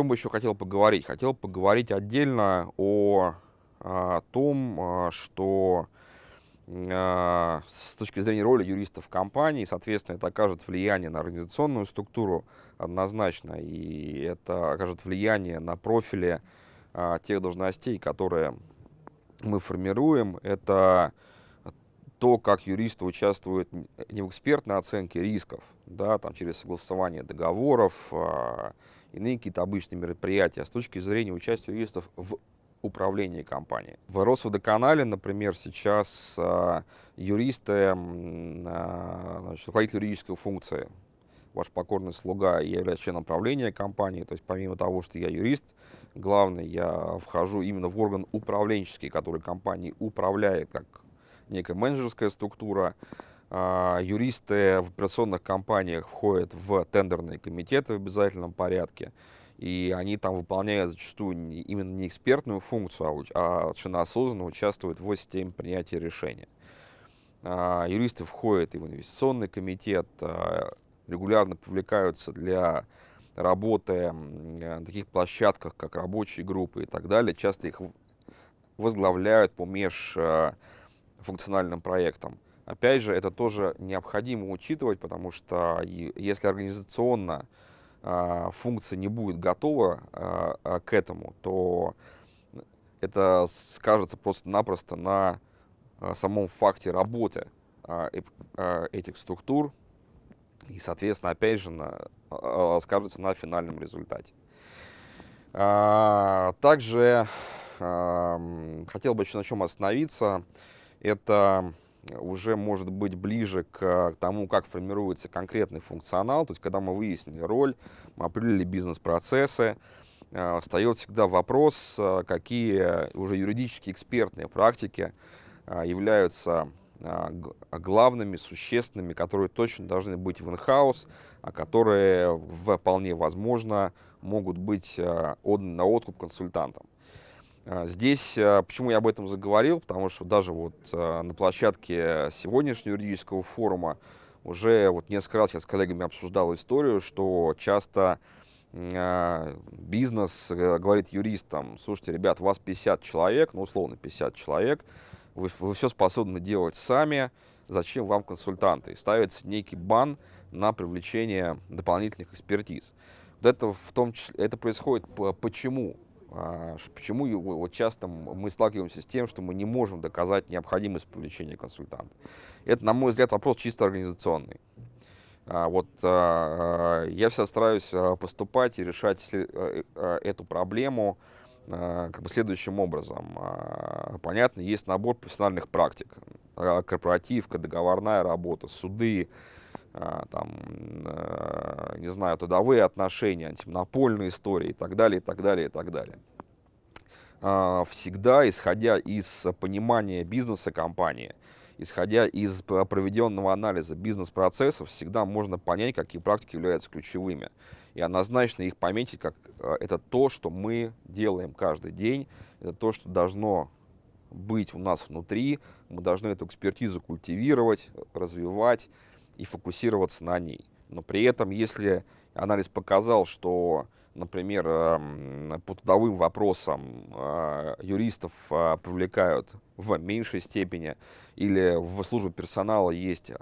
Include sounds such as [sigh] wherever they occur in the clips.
чем бы еще хотел поговорить? Хотел поговорить отдельно о, о а, том, а, что а, с точки зрения роли юристов компании, соответственно, это окажет влияние на организационную структуру однозначно, и это окажет влияние на профили а, тех должностей, которые мы формируем. Это то, как юристы участвуют не в экспертной оценке рисков, да, там через согласование договоров, а, иные какие-то обычные мероприятия, а с точки зрения участия юристов в управлении компанией. В Росводоканале, например, сейчас а, юристы, а, значит, какие юридические функции, ваш покорный слуга, я являюсь членом правления компании, то есть помимо того, что я юрист, главное, я вхожу именно в орган управленческий, который компанией управляет как некая менеджерская структура. А, юристы в операционных компаниях входят в тендерные комитеты в обязательном порядке. И они там выполняют зачастую именно не экспертную функцию, а, а совершенно осознанно участвуют в системе принятия решения. А, юристы входят и в инвестиционный комитет, регулярно привлекаются для работы на таких площадках, как рабочие группы и так далее. Часто их возглавляют по меж функциональным проектом. Опять же, это тоже необходимо учитывать, потому что если организационно а, функция не будет готова а, а, к этому, то это скажется просто-напросто на самом факте работы этих структур и, соответственно, опять же, на, скажется на финальном результате. Также хотел бы еще на чем остановиться это уже может быть ближе к тому, как формируется конкретный функционал. То есть, когда мы выяснили роль, мы определили бизнес-процессы, э, встает всегда вопрос, э, какие уже юридические экспертные практики э, являются главными, существенными, которые точно должны быть в инхаус, а которые вполне возможно могут быть на откуп консультантам. А, здесь, а, почему я об этом заговорил, потому что даже вот а, на площадке сегодняшнего юридического форума уже вот несколько раз я с коллегами обсуждал историю, что часто бизнес э, говорит юристам, слушайте, ребят, у вас 50 человек, ну условно 50 человек, вы, вы все способны делать сами, зачем вам консультанты? И ставится некий бан на привлечение дополнительных экспертиз. Вот это в том числе, это происходит почему? А почему его, вот часто мы сталкиваемся с тем, что мы не можем доказать необходимость привлечения консультанта? Это, на мой взгляд, вопрос чисто организационный. А вот а, я всегда стараюсь поступать и решать э, эту проблему как бы следующим образом. Понятно, есть набор профессиональных практик. Корпоративка, договорная работа, суды, а, там, э, не знаю, трудовые отношения, антимонопольные истории и так далее, и так далее, и так далее. А, всегда исходя из понимания бизнеса компании, исходя из проведенного анализа бизнес-процессов, всегда можно понять, какие практики являются ключевыми. И однозначно их пометить, как э, это то, что мы делаем каждый день, это то, что должно быть у нас внутри, мы должны эту экспертизу культивировать, э, развивать, и фокусироваться на ней. Но при этом, если анализ показал, что, например, эм, по трудовым вопросам э, юристов э, привлекают в меньшей степени, или в службе персонала есть,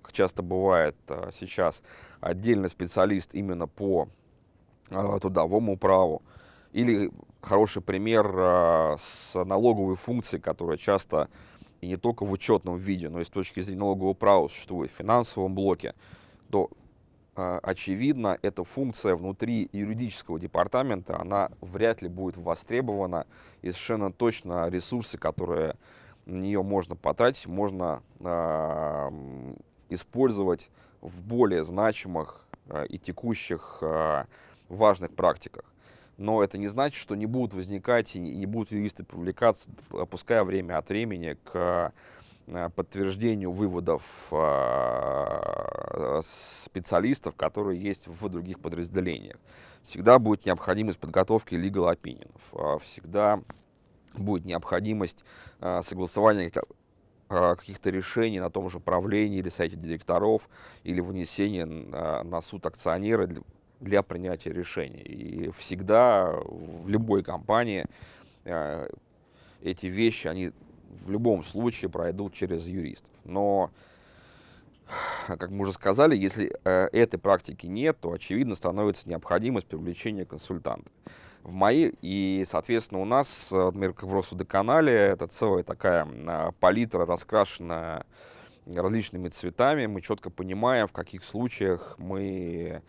как часто бывает э, сейчас, отдельный специалист именно по трудовому праву, или хороший пример с налоговой функцией, которая часто и не только в учетном виде, но и с точки зрения налогового права существует в финансовом блоке, то э, очевидно, эта функция внутри юридического департамента, она вряд ли будет востребована, и совершенно точно ресурсы, которые на нее можно потратить, можно э, использовать в более значимых э, и текущих э, важных практиках но это не значит, что не будут возникать и не будут юристы привлекаться, опуская время от времени к э, подтверждению выводов э, специалистов, которые есть в других подразделениях. Всегда будет необходимость подготовки legal opinion, э, всегда будет необходимость согласования каких-то решений на том же правлении или сайте директоров, или вынесения на суд акционера для принятия решений. И всегда в любой компании э, эти вещи, они в любом случае пройдут через юристов. Но, как мы уже сказали, если э, этой практики нет, то, очевидно, становится необходимость привлечения консультанта. В моей и, соответственно, у нас, например, э, как в Росудоканале, это целая такая палитра, раскрашенная различными цветами. Мы четко понимаем, в каких случаях мы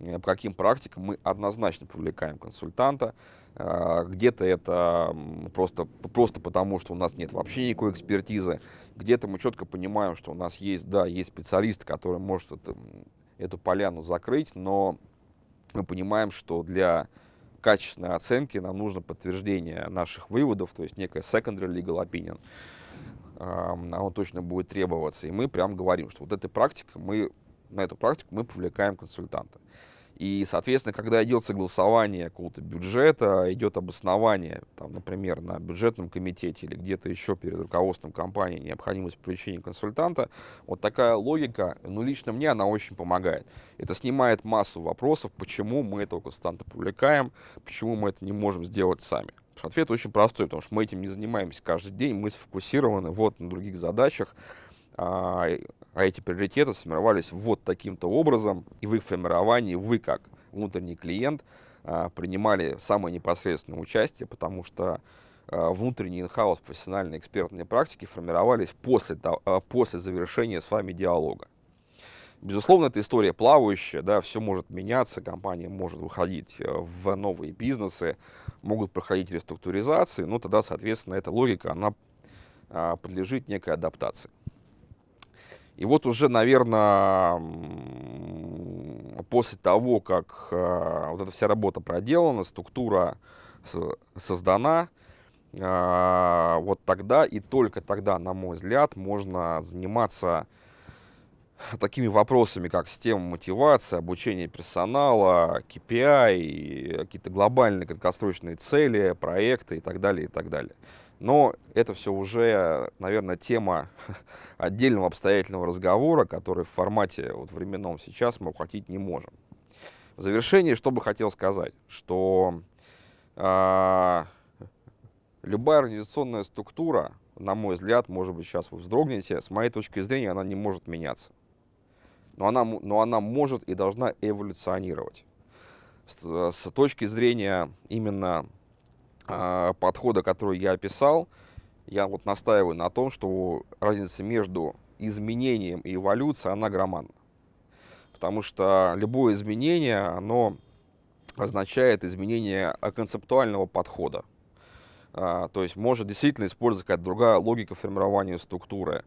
Э, по каким практикам мы однозначно привлекаем консультанта. Э, где-то это просто, просто потому, что у нас нет вообще никакой экспертизы. Где-то мы четко понимаем, что у нас есть, да, есть специалист, который может это, эту поляну закрыть, но мы понимаем, что для качественной оценки нам нужно подтверждение наших выводов, то есть некая secondary legal opinion. Оно точно будет требоваться. И мы прям говорим, что вот эта практика мы на эту практику мы привлекаем консультанта. И, соответственно, когда идет согласование какого-то бюджета, идет обоснование, там, например, на бюджетном комитете или где-то еще перед руководством компании необходимость привлечения консультанта, вот такая логика, ну, лично мне она очень помогает. Это снимает массу вопросов, почему мы этого консультанта привлекаем, почему мы это не можем сделать сами. Ответ очень простой, потому что мы этим не занимаемся каждый день, мы сфокусированы вот на других задачах, а, а эти приоритеты сформировались вот таким-то образом, и в их формировании вы как внутренний клиент а, принимали самое непосредственное участие, потому что а, внутренние инхаус профессиональные экспертные практики формировались после, а, после завершения с вами диалога. Безусловно, эта история плавающая, да, все может меняться, компания может выходить э, в новые бизнесы, могут проходить реструктуризации, но тогда, соответственно, эта логика, она подлежит некой адаптации. И вот уже, наверное, после того, как э, вот эта вся работа проделана, структура создана, а, вот тогда и только тогда, на мой взгляд, можно заниматься такими вопросами, как система мотивации, обучение персонала, KPI, какие-то глобальные краткосрочные цели, проекты и так далее, и так далее. Но это все уже, наверное, тема [laughs] отдельного обстоятельного разговора, который в формате вот, временном сейчас мы ухватить не можем. В завершении, что бы хотел сказать, что э, любая организационная структура, на мой взгляд, может быть, сейчас вы вздрогнете, с моей точки зрения, она не может меняться. Но она, но она может и должна эволюционировать. С, с точки зрения именно а, подхода, который я описал, я вот настаиваю на том, что разница между изменением и эволюцией, она громадна. Потому что любое изменение, оно означает изменение а, концептуального подхода. А, то есть может действительно использовать какая-то другая логика формирования структуры.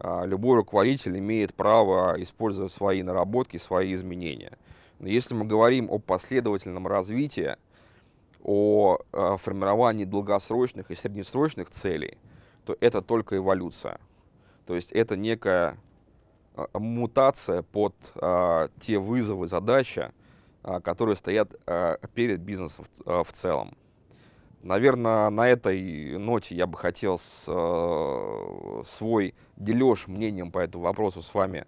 Любой руководитель имеет право использовать свои наработки, свои изменения. Но если мы говорим о последовательном развитии, о, э, формировании долгосрочных и среднесрочных целей, то это только эволюция. То есть это некая э, мутация под э, те вызовы, задачи, которые стоят перед бизнесом в, в целом. Наверное, на этой ноте я бы хотел с, э, свой дележ мнением по этому вопросу с вами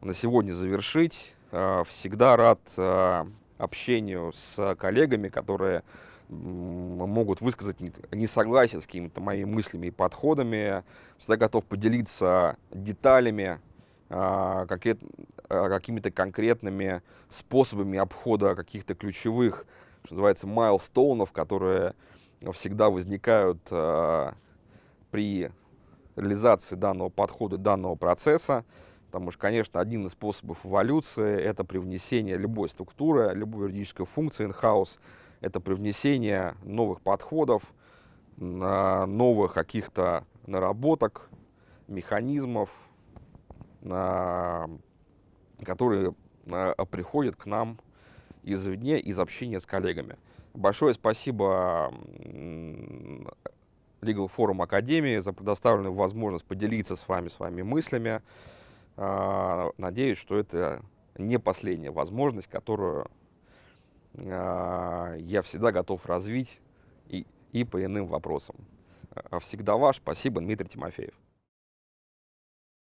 на сегодня завершить. Э, всегда рад э, общению с коллегами, которые могут высказать несогласие с какими-то моими мыслями и подходами. Всегда готов поделиться деталями, а, а, какими-то конкретными способами обхода каких-то ключевых, что называется, майлстоунов, которые всегда возникают а, при реализации данного подхода, данного процесса. Потому что, конечно, один из способов эволюции – это привнесение любой структуры, любой юридической функции in-house, это привнесение новых подходов, новых каких-то наработок, механизмов, которые э, приходят к нам извне, из общения с коллегами. Большое спасибо Legal Forum Академии за предоставленную возможность поделиться с вами своими мыслями. А, надеюсь, что это не последняя возможность, которую а, я всегда готов развить и, и по иным вопросам. А, всегда ваш. Спасибо, Дмитрий Тимофеев.